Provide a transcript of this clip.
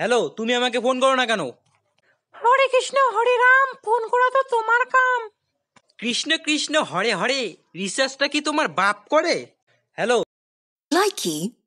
hello তুমি আমাকে phone করো না কেন হরে কৃষ্ণ হরে রাম ফোন করা তো তোমার কাম কৃষ্ণ কৃষ্ণ হরে হরে রিসার্চটা কি তোমার বাপ করে হ্যালো লাইকি